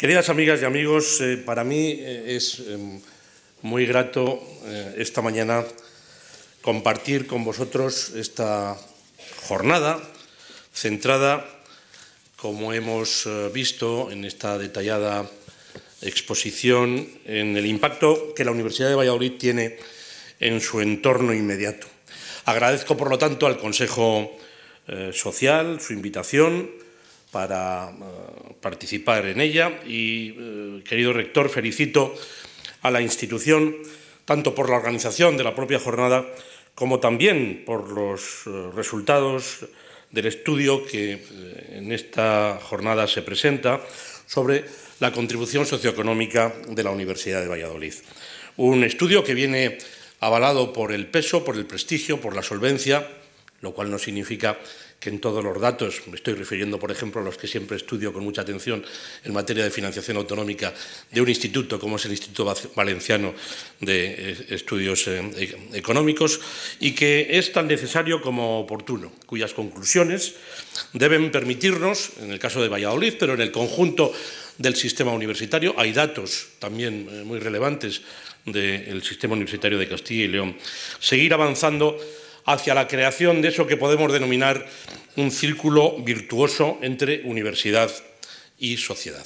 Queridas amigas y amigos, eh, para mí eh, es eh, muy grato esta mañana compartir con vosotros esta jornada centrada, como hemos visto en esta detallada exposición, en el impacto que la Universidad de Valladolid tiene en su entorno inmediato. Agradezco, por lo tanto, al Consejo Social su invitación para eh, participar en ella y, eh, querido rector, felicito a la institución tanto por la organización de la propia jornada como también por los eh, resultados del estudio que en esta jornada se presenta sobre la contribución socioeconómica de la Universidad de Valladolid. Un estudio que viene avalado por el peso, por el prestigio, por la solvencia, lo cual no significa que en todos los datos, me estoy refiriendo por ejemplo a los que siempre estudio con mucha atención en materia de financiación autonómica de un instituto como es el Instituto Valenciano de eh, Estudios eh, e, Económicos, y que es tan necesario como oportuno, cuyas conclusiones deben permitirnos, en el caso de Valladolid, pero en el conjunto del sistema universitario. Hay datos también eh, muy relevantes del sistema universitario de Castilla y León. Seguir avanzando hacia la creación de eso que podemos denominar un círculo virtuoso entre universidad y sociedad.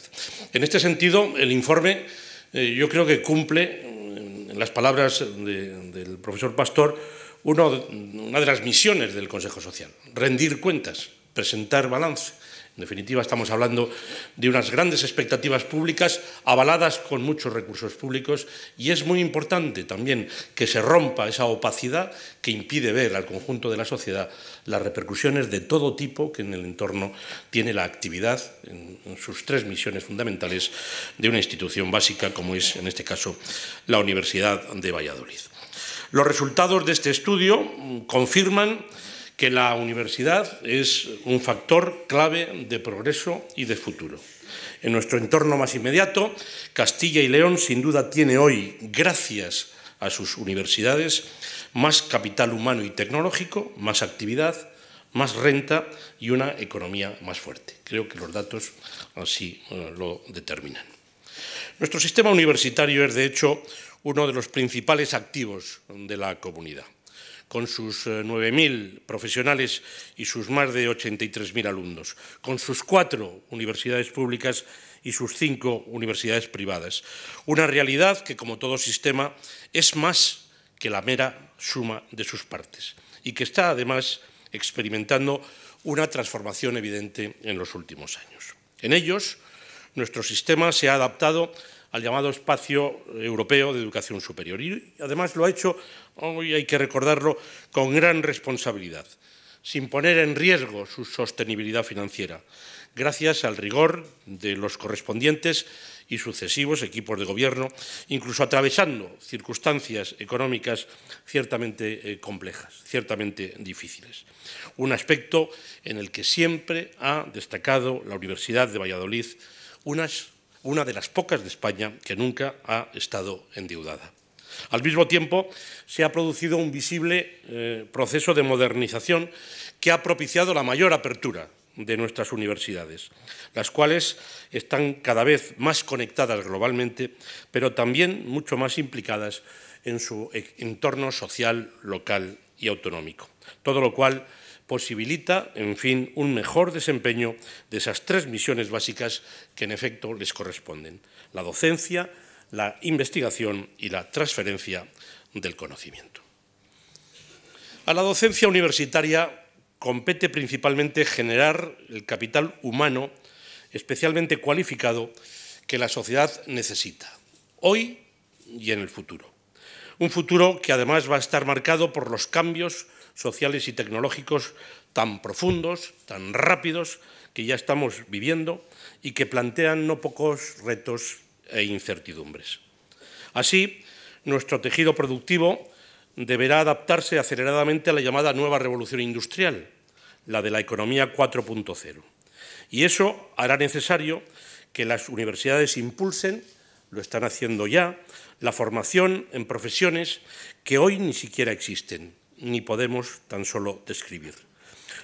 En este sentido, el informe eh, yo creo que cumple, mm, en las palabras del profesor Pastor, una de las misiones del Consejo Social, rendir cuentas, presentar balance. En definitiva, estamos hablando de unas grandes expectativas públicas avaladas con muchos recursos públicos y es muy importante también que se rompa esa opacidad que impide ver al conjunto de la sociedad las repercusiones de todo tipo que en el entorno tiene la actividad en, sus tres misiones fundamentales de una institución básica como es, en este caso, la Universidad de Valladolid. Los resultados de este estudio confirman que la universidad es un factor clave de progreso y de futuro. En nuestro entorno más inmediato, Castilla y León sin duda tiene hoy, gracias a sus universidades, más capital humano y tecnológico, más actividad, más renta y una economía más fuerte. Creo que los datos así eh, lo determinan. Nuestro sistema universitario es, de hecho, uno de los principales activos de la comunidad con sus 9.000 eh, profesionales y sus más de 83.000 alumnos, con sus cuatro universidades públicas y sus cinco universidades privadas. Una realidad que, como todo sistema, es más que la mera suma de sus partes y que está, además, experimentando una transformación evidente en los últimos años. En ellos, nuestro sistema se ha adaptado al llamado espacio europeo de educación superior. Y además lo ha hecho, hoy hay que recordarlo, con gran responsabilidad, sin poner en riesgo su sostenibilidad financiera, gracias al rigor de los correspondientes y sucesivos equipos de gobierno, incluso atravesando circunstancias económicas ciertamente eh, complejas, ciertamente difíciles. Un aspecto en el que siempre ha destacado la Universidad de Valladolid unas una de las pocas de España que nunca ha estado endeudada. Al mismo tiempo, se ha producido un visible eh, proceso de modernización que ha propiciado la mayor apertura de nuestras universidades, las cuales están cada vez más conectadas globalmente, pero también mucho más implicadas en su e-, entorno social, local y autonómico. Todo lo cual posibilita, en fin, un mejor desempeño de esas tres misiones básicas que en efecto les corresponden, la docencia, la investigación y la transferencia del conocimiento. A la docencia universitaria compete principalmente generar el capital humano especialmente cualificado que la sociedad necesita, hoy y en el futuro. Un futuro que además va a estar marcado por los cambios sociales y tecnológicos tan profundos, tan rápidos, que ya estamos viviendo y que plantean no pocos retos e incertidumbres. Así, nuestro tejido productivo deberá adaptarse aceleradamente a la llamada nueva revolución industrial, la de la economía 4.0. Y eso hará necesario que las universidades impulsen, lo están haciendo ya, la formación en profesiones que hoy ni siquiera existen ni podemos tan solo describir.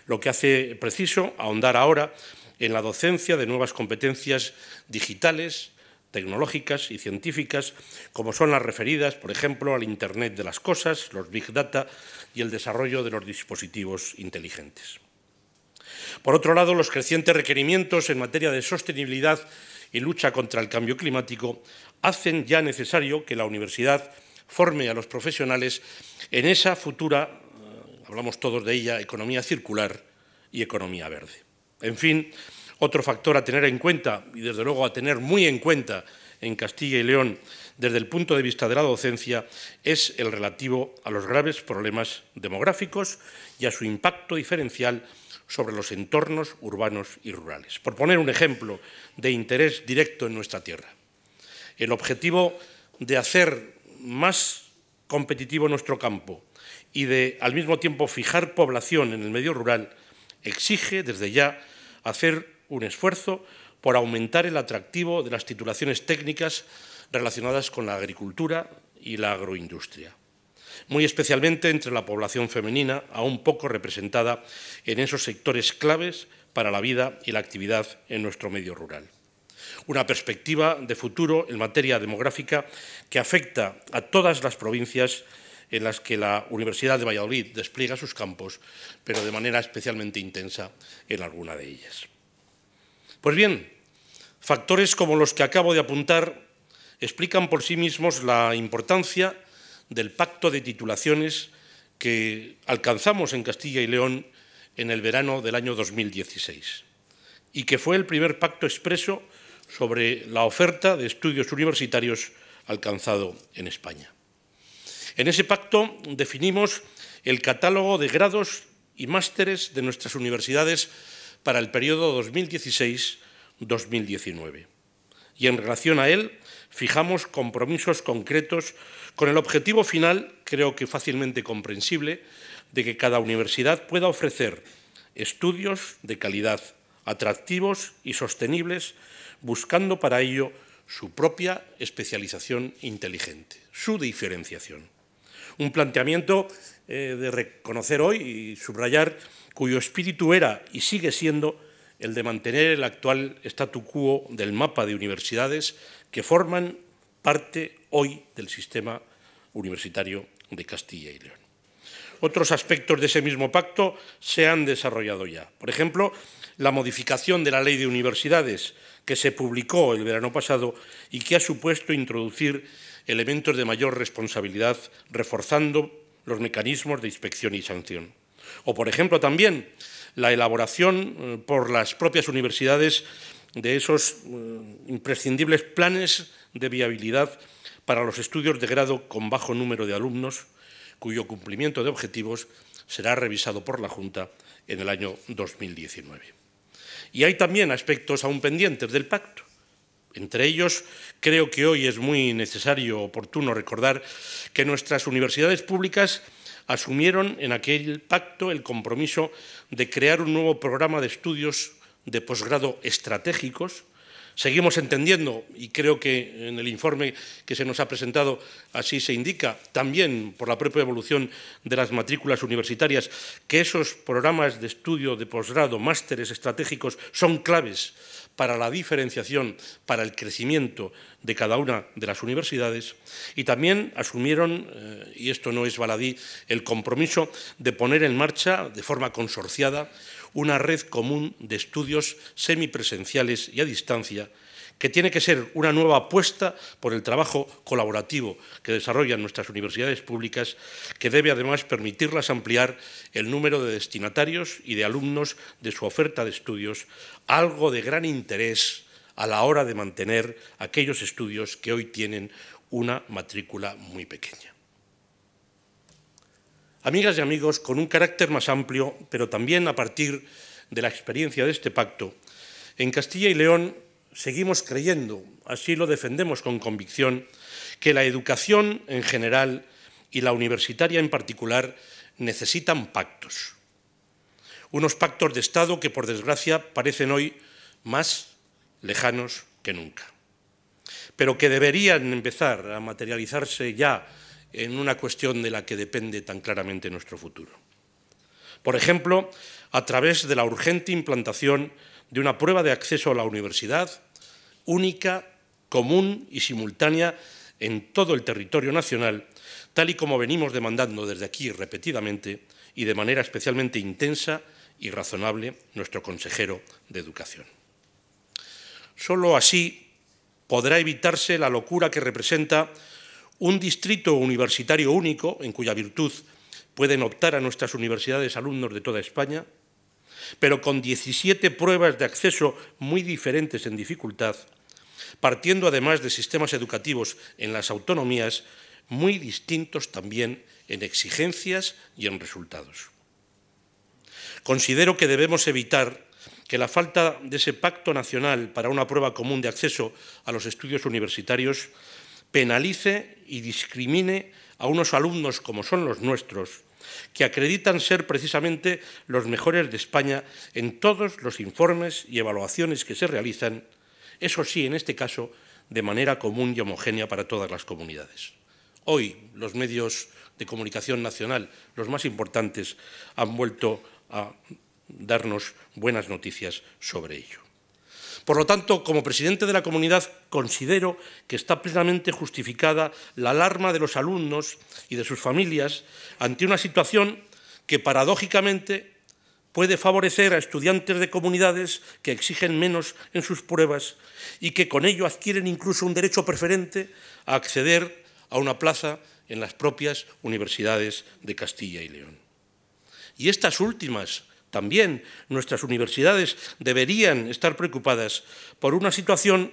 Lo que hace preciso ahondar ahora en la docencia de nuevas competencias digitales, tecnológicas y científicas, como son las referidas, por ejemplo, al Internet de las Cosas, los Big Data y el desarrollo de los dispositivos inteligentes. Por otro lado, los crecientes requerimientos en materia de sostenibilidad y lucha contra el cambio climático hacen ya necesario que la universidad forme a los profesionales en esa futura, eh, hablamos todos de ella, economía circular y economía verde. En fin, otro factor a tener en cuenta, y desde luego a tener muy en cuenta en Castilla y León desde el punto de vista de la docencia, es el relativo a los graves problemas demográficos y a su impacto diferencial sobre los entornos urbanos y rurales. Por poner un ejemplo de interés directo en nuestra tierra, el objetivo de hacer más competitivo nuestro campo y de, al mismo tiempo, fijar población en el medio rural, exige desde ya hacer un esfuerzo por aumentar el atractivo de las titulaciones técnicas relacionadas con la agricultura y la agroindustria, muy especialmente entre la población femenina, aún poco representada en esos sectores claves para la vida y la actividad en nuestro medio rural. Una perspectiva de futuro en materia demográfica que afecta a todas las provincias en las que la Universidad de Valladolid despliega sus campos, pero de manera especialmente intensa en alguna de ellas. Pues bien, factores como los que acabo de apuntar explican por sí mismos la importancia del pacto de titulaciones que alcanzamos en Castilla y León en el verano del año 2016 y que fue el primer pacto expreso sobre la oferta de estudios universitarios alcanzado en España. En ese pacto definimos el catálogo de grados y másteres de nuestras universidades para el periodo 2016-2019. Y en relación a él, fijamos compromisos concretos con el objetivo final, creo que fácilmente comprensible, de que cada universidad pueda ofrecer estudios de calidad, atractivos y sostenibles buscando para ello su propia especialización inteligente, su diferenciación. Un planteamiento eh, de reconocer hoy y subrayar cuyo espíritu era y sigue siendo el de mantener el actual statu quo del mapa de universidades que forman parte hoy del sistema universitario de Castilla y León. Otros aspectos de ese mismo pacto se han desarrollado ya. Por ejemplo, la modificación de la Ley de Universidades que se publicó el verano pasado y que ha supuesto introducir elementos de mayor responsabilidad, reforzando los mecanismos de inspección y sanción. O, por ejemplo, también la elaboración eh, por las propias universidades de esos eh, imprescindibles planes de viabilidad para los estudios de grado con bajo número de alumnos, cuyo cumplimiento de objetivos será revisado por la Junta en el año 2019. Y hay también aspectos aún pendientes del pacto. Entre ellos, creo que hoy es muy necesario, oportuno recordar que nuestras universidades públicas asumieron en aquel pacto el compromiso de crear un nuevo programa de estudios de posgrado estratégicos Seguimos entendiendo, y creo que en el informe que se nos ha presentado así se indica, también por la propia evolución de las matrículas universitarias, que esos programas de estudio de posgrado, másteres estratégicos, son claves para la diferenciación, para el crecimiento de cada una de las universidades y también asumieron, eh, y esto no es baladí, el compromiso de poner en marcha de forma consorciada una red común de estudios semipresenciales y a distancia que tiene que ser una nueva apuesta por el trabajo colaborativo que desarrollan nuestras universidades públicas, que debe además permitirlas ampliar el número de destinatarios y de alumnos de su oferta de estudios, algo de gran interés a la hora de mantener aquellos estudios que hoy tienen una matrícula muy pequeña. Amigas y amigos, con un carácter más amplio, pero también a partir de la experiencia de este pacto, en Castilla y León seguimos creyendo, así lo defendemos con convicción, que la educación en general y la universitaria en particular necesitan pactos. Unos pactos de Estado que, por desgracia, parecen hoy más lejanos que nunca, pero que deberían empezar a materializarse ya en una cuestión de la que depende tan claramente nuestro futuro. Por ejemplo, a través de la urgente implantación de una prueba de acceso a la universidad única, común y simultánea en todo el territorio nacional, tal y como venimos demandando desde aquí repetidamente y de manera especialmente intensa y razonable nuestro consejero de Educación. Solo así podrá evitarse la locura que representa un distrito universitario único, en cuya virtud pueden optar a nuestras universidades alumnos de toda España, pero con 17 pruebas de acceso muy diferentes en dificultad, partiendo además de sistemas educativos en las autonomías muy distintos también en exigencias y en resultados. Considero que debemos evitar que la falta de ese pacto nacional para una prueba común de acceso a los estudios universitarios penalice y discrimine a unos alumnos como son los nuestros, que acreditan ser precisamente los mejores de España en todos los informes y evaluaciones que se realizan, eso sí, en este caso, de manera común y homogénea para todas las comunidades. Hoy los medios de comunicación nacional, los más importantes, han vuelto a darnos buenas noticias sobre ello. Por lo tanto, como presidente de la comunidad, considero que está plenamente justificada la alarma de los alumnos y de sus familias ante una situación que paradójicamente puede favorecer a estudiantes de comunidades que exigen menos en sus pruebas y que con ello adquieren incluso un derecho preferente a acceder a una plaza en las propias universidades de Castilla y León. Y estas últimas también nuestras universidades deberían estar preocupadas por una situación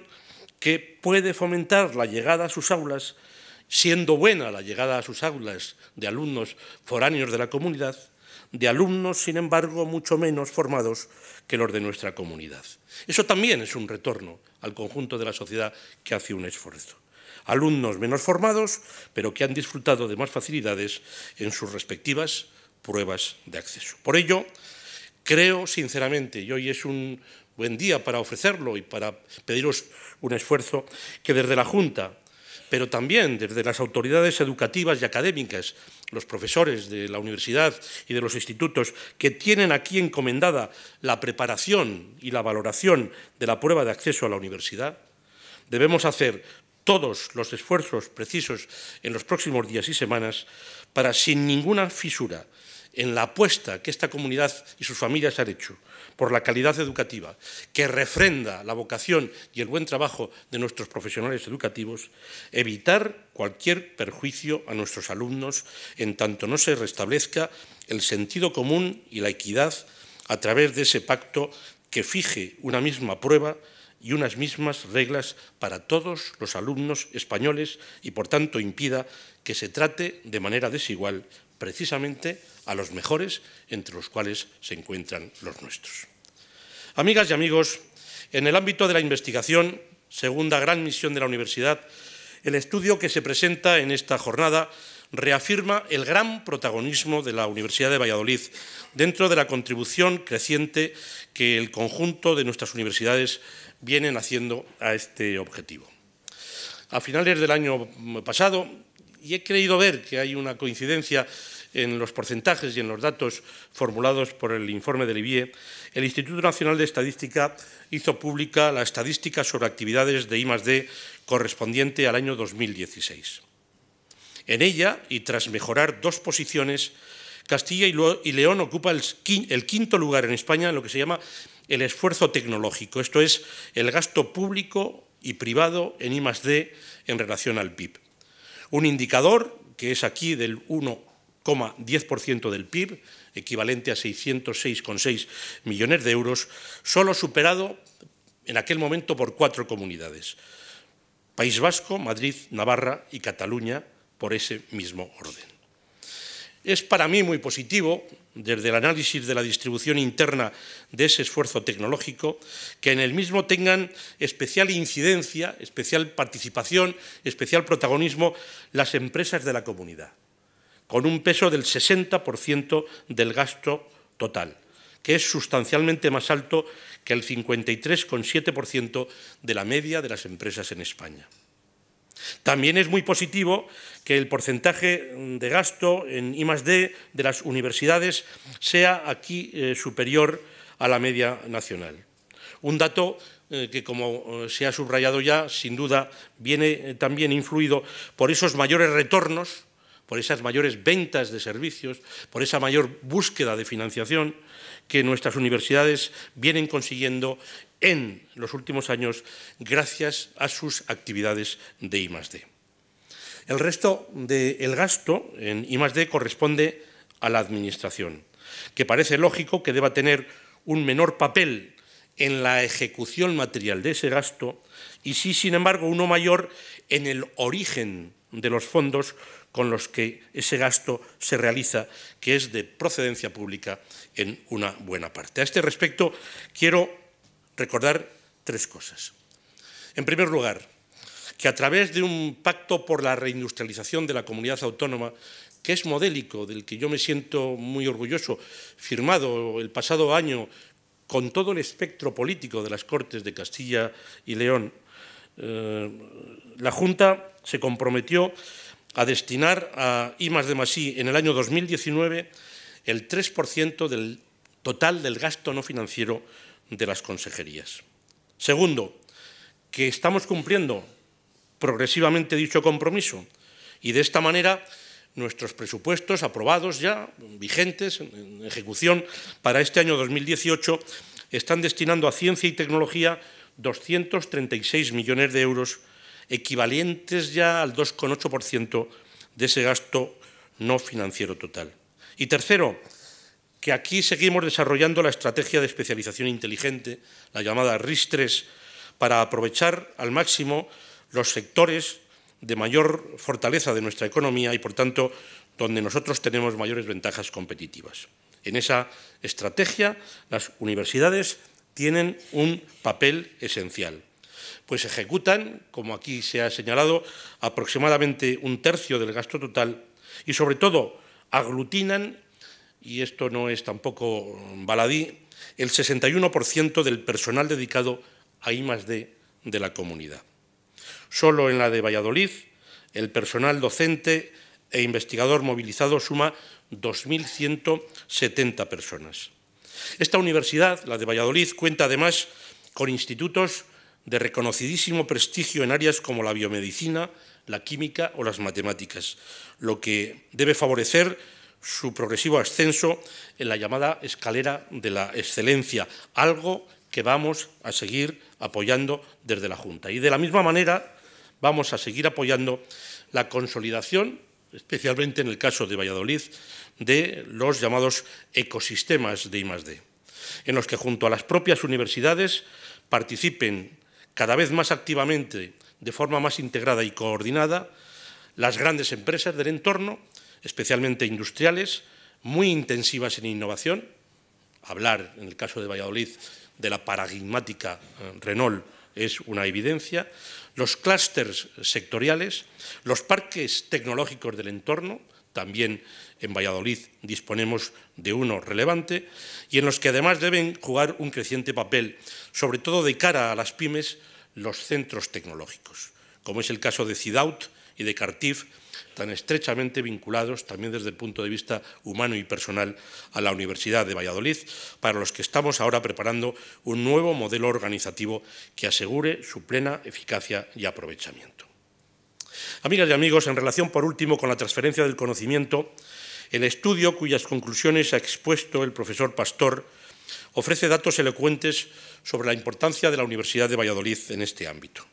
que puede fomentar la llegada a sus aulas, siendo buena la llegada a sus aulas de alumnos foráneos de la comunidad, de alumnos, sin embargo, mucho menos formados que los de nuestra comunidad. Eso también es un retorno al conjunto de la sociedad que hace un esfuerzo. Alumnos menos formados, pero que han disfrutado de más facilidades en sus respectivas pruebas de acceso. Por ello, Creo, sinceramente, y hoy es un buen día para ofrecerlo y para pediros un esfuerzo, que desde la Junta, pero también desde las autoridades educativas y académicas, los profesores de la universidad y de los institutos que tienen aquí encomendada la preparación y la valoración de la prueba de acceso a la universidad, debemos hacer todos los esfuerzos precisos en los próximos días y semanas para, sin ninguna fisura, en la apuesta que esta comunidad y sus familias han hecho por la calidad educativa, que refrenda la vocación y el buen trabajo de nuestros profesionales educativos, evitar cualquier perjuicio a nuestros alumnos en tanto no se restablezca el sentido común y la equidad a través de ese pacto que fije una misma prueba y unas mismas reglas para todos los alumnos españoles y por tanto impida que se trate de manera desigual precisamente a los mejores, entre los cuales se encuentran los nuestros. Amigas y amigos, en el ámbito de la investigación, segunda gran misión de la universidad, el estudio que se presenta en esta jornada reafirma el gran protagonismo de la Universidad de Valladolid dentro de la contribución creciente que el conjunto de nuestras universidades vienen haciendo a este objetivo. A finales del año pasado, y he creído ver que hay una coincidencia en los porcentajes y en los datos formulados por el informe de IBIE, el Instituto Nacional de Estadística hizo pública la estadística sobre actividades de I+.D. correspondiente al año 2016. En ella, y tras mejorar dos posiciones, Castilla y León ocupa el quinto lugar en España en lo que se llama el esfuerzo tecnológico, esto es, el gasto público y privado en I+.D. en relación al PIB un indicador que es aquí del 1,10% del PIB, equivalente a 606,6 millones de euros, solo superado en aquel momento por cuatro comunidades, País Vasco, Madrid, Navarra y Cataluña, por ese mismo orden. Es para mí muy positivo, desde el análisis de la distribución interna de ese esfuerzo tecnológico, que en el mismo tengan especial incidencia, especial participación, especial protagonismo las empresas de la comunidad, con un peso del 60% del gasto total, que es sustancialmente más alto que el 53,7% de la media de las empresas en España. También es muy positivo que el porcentaje de gasto en D de las universidades sea aquí eh, superior a la media nacional. Un dato eh, que, como eh, se ha subrayado ya, sin duda viene también influido por esos mayores retornos, por esas mayores ventas de servicios, por esa mayor búsqueda de financiación que nuestras universidades vienen consiguiendo en los últimos años gracias a sus actividades de I+D. El resto del gasto en I+D corresponde a la Administración, que parece lógico que deba tener un menor papel en la ejecución material de ese gasto y sí, sin embargo, uno mayor en el origen de los fondos con los que ese gasto se realiza, que es de procedencia pública en una buena parte. A este respecto, quiero recordar tres cosas. En primer lugar, que a través de un pacto por la reindustrialización de la comunidad autónoma, que es modélico, del que yo me siento muy orgulloso, firmado el pasado año con todo el espectro político de las Cortes de Castilla y León, eh, la Junta se comprometió a destinar a I de de en el año 2019 el 3% del total del gasto no financiero de las consejerías. Segundo, que estamos cumpliendo progresivamente dicho compromiso y de esta manera nuestros presupuestos aprobados ya, vigentes, en ejecución para este año 2018, están destinando a ciencia y tecnología 236 millones de euros, equivalentes ya al 2,8% de ese gasto no financiero total. Y tercero, que aquí seguimos desarrollando la estrategia de especialización inteligente, la llamada RIS-3, para aprovechar al máximo los sectores de mayor fortaleza de nuestra economía y, por tanto, donde nosotros tenemos mayores ventajas competitivas. En esa estrategia, las universidades tienen un papel esencial, pues ejecutan, como aquí se ha señalado, aproximadamente un tercio del gasto total y, sobre todo, aglutinan y esto no es tampoco baladí, el 61% del personal dedicado a I de la comunidad. Solo en la de Valladolid, el personal docente e investigador movilizado suma 2.170 personas. Esta universidad, la de Valladolid, cuenta además con institutos de reconocidísimo prestigio en áreas como la biomedicina, la química o las matemáticas, lo que debe favorecer su progresivo ascenso en la llamada escalera de la excelencia, algo que vamos a seguir apoyando desde la Junta. Y de la misma manera vamos a seguir apoyando la consolidación, especialmente en el caso de Valladolid, de los llamados ecosistemas de I+D, en los que junto a las propias universidades participen cada vez más activamente, de forma más integrada y coordinada, las grandes empresas del entorno especialmente industriales, muy intensivas en innovación. Hablar, en el caso de Valladolid, de la paradigmática eh, Renault es una evidencia. Los clústeres sectoriales, los parques tecnológicos del entorno, también en Valladolid disponemos de uno relevante, y en los que además deben jugar un creciente papel, sobre todo de cara a las pymes, los centros tecnológicos, como es el caso de CIDAUT y de Cartif, tan estrechamente vinculados también desde el punto de vista humano y personal a la Universidad de Valladolid, para los que estamos ahora preparando un nuevo modelo organizativo que asegure su plena eficacia y aprovechamiento. Amigas y amigos, en relación por último con la transferencia del conocimiento, el estudio cuyas conclusiones ha expuesto el profesor Pastor ofrece datos elocuentes sobre la importancia de la Universidad de Valladolid en este ámbito,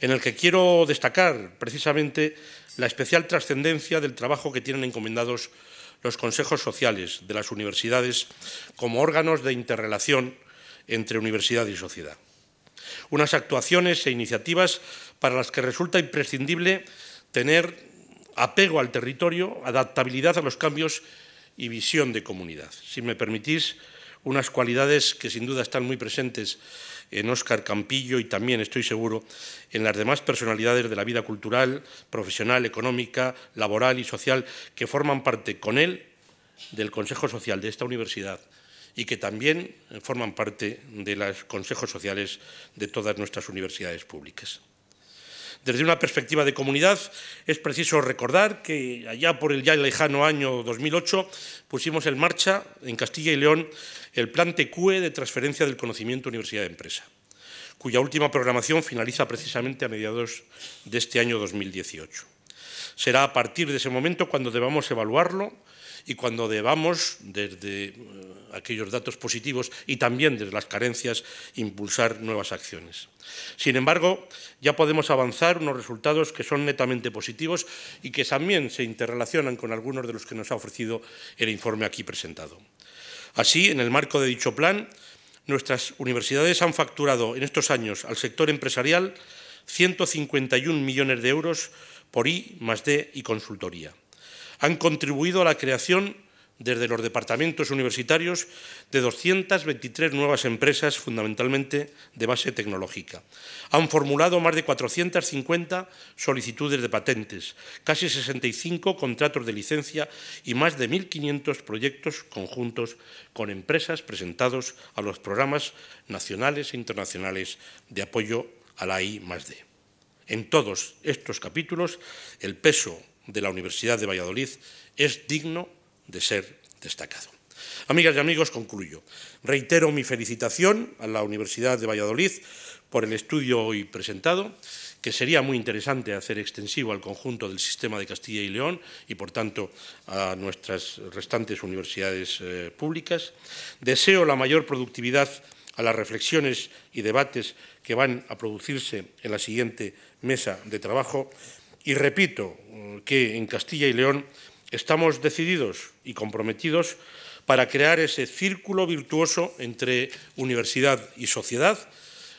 en el que quiero destacar precisamente la especial trascendencia del trabajo que tienen encomendados los consejos sociales de las universidades como órganos de interrelación entre universidad y sociedad. Unas actuaciones e iniciativas para las que resulta imprescindible tener apego al territorio, adaptabilidad a los cambios y visión de comunidad. Si me permitís, unas cualidades que sin duda están muy presentes en Óscar Campillo y también, estoy seguro, en las demás personalidades de la vida cultural, profesional, económica, laboral y social que forman parte con él del Consejo Social de esta universidad y que también forman parte de los consejos sociales de todas nuestras universidades públicas. Desde una perspectiva de comunidad, es preciso recordar que allá por el ya lejano año 2008 pusimos en marcha en Castilla y León el plan TQE de transferencia del conocimiento universidad-empresa, cuya última programación finaliza precisamente a mediados de este año 2018. Será a partir de ese momento cuando debamos evaluarlo y cuando debamos, desde eh, aquellos datos positivos y también desde las carencias, impulsar nuevas acciones. Sin embargo, ya podemos avanzar unos resultados que son netamente positivos y que también se interrelacionan con algunos de los que nos ha ofrecido el informe aquí presentado. Así, en el marco de dicho plan, nuestras universidades han facturado en estos años al sector empresarial 151 millones de euros por I D y consultoría han contribuido a la creación desde los departamentos universitarios de 223 nuevas empresas, fundamentalmente de base tecnológica. Han formulado más de 450 solicitudes de patentes, casi 65 contratos de licencia y más de 1.500 proyectos conjuntos con empresas presentados a los programas nacionales e internacionales de apoyo a la I+D. En todos estos capítulos, el peso de la Universidad de Valladolid es digno de ser destacado. Amigas y amigos, concluyo. Reitero mi felicitación a la Universidad de Valladolid por el estudio hoy presentado, que sería muy interesante hacer extensivo al conjunto del sistema de Castilla y León y, por tanto, a nuestras restantes universidades eh, públicas. Deseo la mayor productividad a las reflexiones y debates que van a producirse en la siguiente mesa de trabajo y repito eh, que en Castilla y León estamos decididos y comprometidos para crear ese círculo virtuoso entre universidad y sociedad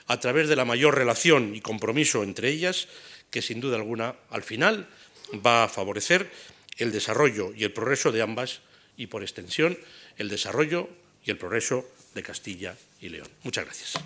a través de la mayor relación y compromiso entre ellas, que sin duda alguna al final va a favorecer el desarrollo y el progreso de ambas y por extensión el desarrollo y el progreso de Castilla y León. Muchas gracias.